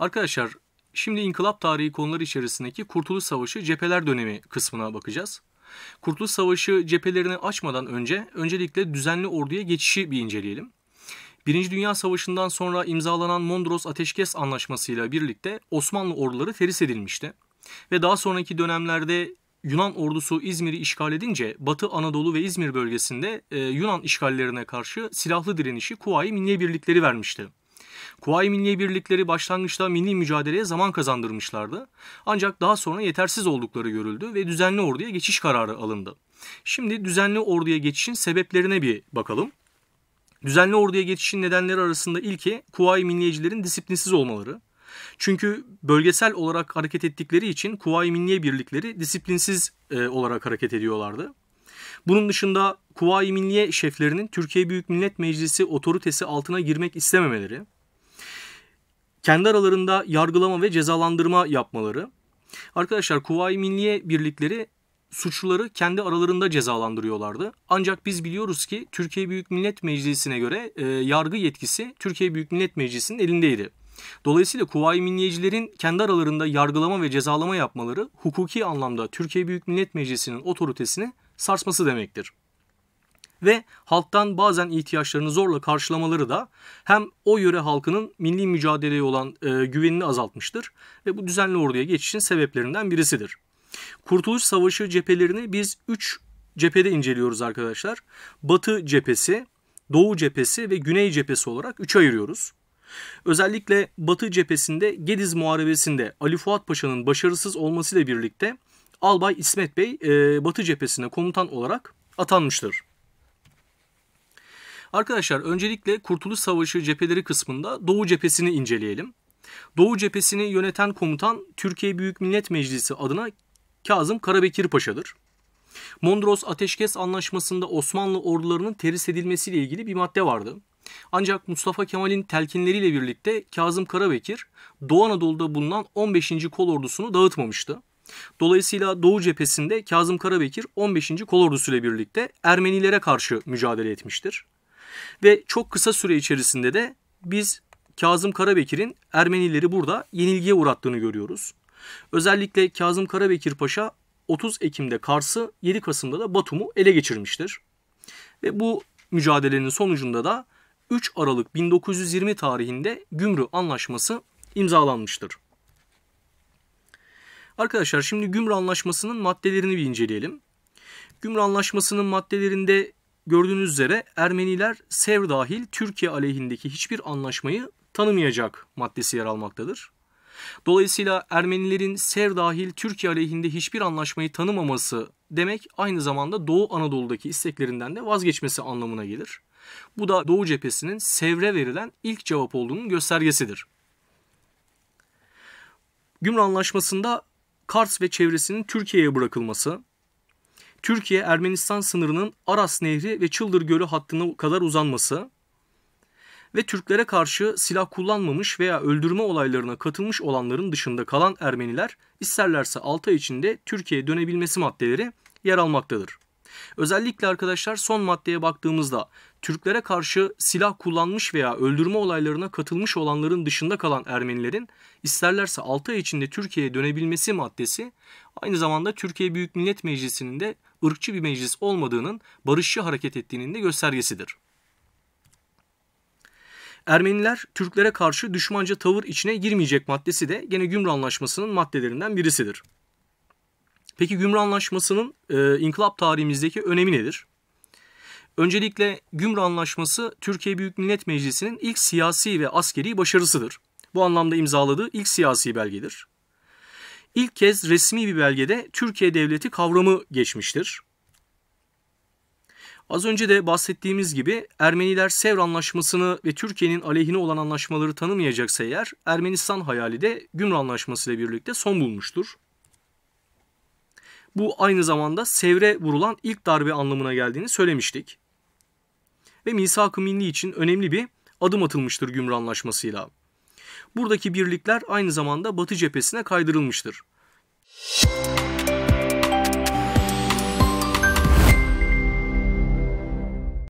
Arkadaşlar şimdi inkılap tarihi konuları içerisindeki Kurtuluş Savaşı cepheler dönemi kısmına bakacağız. Kurtuluş Savaşı cephelerini açmadan önce öncelikle düzenli orduya geçişi bir inceleyelim. Birinci Dünya Savaşı'ndan sonra imzalanan Mondros Ateşkes Anlaşması ile birlikte Osmanlı orduları feris edilmişti. Ve daha sonraki dönemlerde Yunan ordusu İzmir'i işgal edince Batı Anadolu ve İzmir bölgesinde e, Yunan işgallerine karşı silahlı direnişi Kuvayi Milliye Birlikleri vermişti. Kuvayi Milliye Birlikleri başlangıçta milli mücadeleye zaman kazandırmışlardı. Ancak daha sonra yetersiz oldukları görüldü ve düzenli orduya geçiş kararı alındı. Şimdi düzenli orduya geçişin sebeplerine bir bakalım. Düzenli orduya geçişin nedenleri arasında ilki Kuvayi Milliyecilerin disiplinsiz olmaları. Çünkü bölgesel olarak hareket ettikleri için Kuvayi Milliye Birlikleri disiplinsiz e, olarak hareket ediyorlardı. Bunun dışında Kuvayi Milliye şeflerinin Türkiye Büyük Millet Meclisi otoritesi altına girmek istememeleri, kendi aralarında yargılama ve cezalandırma yapmaları. Arkadaşlar Kuvayi Milliye birlikleri suçluları kendi aralarında cezalandırıyorlardı. Ancak biz biliyoruz ki Türkiye Büyük Millet Meclisi'ne göre e, yargı yetkisi Türkiye Büyük Millet Meclisi'nin elindeydi. Dolayısıyla Kuvayi Milliyecilerin kendi aralarında yargılama ve cezalama yapmaları hukuki anlamda Türkiye Büyük Millet Meclisi'nin otoritesini sarsması demektir ve halktan bazen ihtiyaçlarını zorla karşılamaları da hem o yöre halkının milli mücadeleye olan e, güvenini azaltmıştır ve bu düzenli orduya geçişin sebeplerinden birisidir. Kurtuluş Savaşı cephelerini biz 3 cephede inceliyoruz arkadaşlar. Batı cephesi, Doğu cephesi ve Güney cephesi olarak 3'e ayırıyoruz. Özellikle Batı cephesinde Gediz Muharebesi'nde Ali Fuat Paşa'nın başarısız olmasıyla birlikte Albay İsmet Bey e, Batı cephesine komutan olarak atanmıştır. Arkadaşlar öncelikle Kurtuluş Savaşı cepheleri kısmında Doğu cephesini inceleyelim. Doğu cephesini yöneten komutan Türkiye Büyük Millet Meclisi adına Kazım Karabekir Paşa'dır. Mondros Ateşkes Anlaşması'nda Osmanlı ordularının terhis edilmesiyle ilgili bir madde vardı. Ancak Mustafa Kemal'in telkinleriyle birlikte Kazım Karabekir Doğu Anadolu'da bulunan 15. Kol Ordusu'nu dağıtmamıştı. Dolayısıyla Doğu cephesinde Kazım Karabekir 15. Kol Ordusu ile birlikte Ermenilere karşı mücadele etmiştir. Ve çok kısa süre içerisinde de biz Kazım Karabekir'in Ermenileri burada yenilgiye uğrattığını görüyoruz. Özellikle Kazım Karabekir Paşa 30 Ekim'de Kars'ı 7 Kasım'da da Batum'u ele geçirmiştir. Ve bu mücadelenin sonucunda da 3 Aralık 1920 tarihinde Gümrü Anlaşması imzalanmıştır. Arkadaşlar şimdi Gümrü Anlaşması'nın maddelerini bir inceleyelim. Gümrü Anlaşması'nın maddelerinde gördüğünüz üzere Ermeniler Sev dahil Türkiye aleyhindeki hiçbir anlaşmayı tanımayacak maddesi yer almaktadır. Dolayısıyla Ermenilerin Sev dahil Türkiye aleyhinde hiçbir anlaşmayı tanımaması demek aynı zamanda Doğu Anadolu'daki isteklerinden de vazgeçmesi anlamına gelir. Bu da Doğu cephesinin Sevr'e verilen ilk cevap olduğunun göstergesidir. Gümrü Anlaşması'nda Kars ve çevresinin Türkiye'ye bırakılması, Türkiye-Ermenistan sınırının Aras Nehri ve Çıldır Gölü hattına kadar uzanması ve Türklere karşı silah kullanmamış veya öldürme olaylarına katılmış olanların dışında kalan Ermeniler isterlerse 6 ay içinde Türkiye'ye dönebilmesi maddeleri yer almaktadır. Özellikle arkadaşlar son maddeye baktığımızda Türklere karşı silah kullanmış veya öldürme olaylarına katılmış olanların dışında kalan Ermenilerin isterlerse 6 ay içinde Türkiye'ye dönebilmesi maddesi aynı zamanda Türkiye Büyük Millet Meclisi'nin de ırkçı bir meclis olmadığının barışçı hareket ettiğinin de göstergesidir. Ermeniler Türklere karşı düşmanca tavır içine girmeyecek maddesi de gene Gümrü Anlaşması'nın maddelerinden birisidir. Peki Gümrü Anlaşması'nın e, inkılap tarihimizdeki önemi nedir? Öncelikle Gümrü Anlaşması Türkiye Büyük Millet Meclisi'nin ilk siyasi ve askeri başarısıdır. Bu anlamda imzaladığı ilk siyasi belgedir. İlk kez resmi bir belgede Türkiye Devleti kavramı geçmiştir. Az önce de bahsettiğimiz gibi Ermeniler Sevr Anlaşması'nı ve Türkiye'nin aleyhine olan anlaşmaları tanımayacaksa eğer Ermenistan hayali de Gümrü Anlaşması ile birlikte son bulmuştur. Bu aynı zamanda Sevr'e vurulan ilk darbe anlamına geldiğini söylemiştik. Ve misak-ı milli için önemli bir adım atılmıştır Gümrü Anlaşması'yla. Buradaki birlikler aynı zamanda Batı cephesine kaydırılmıştır.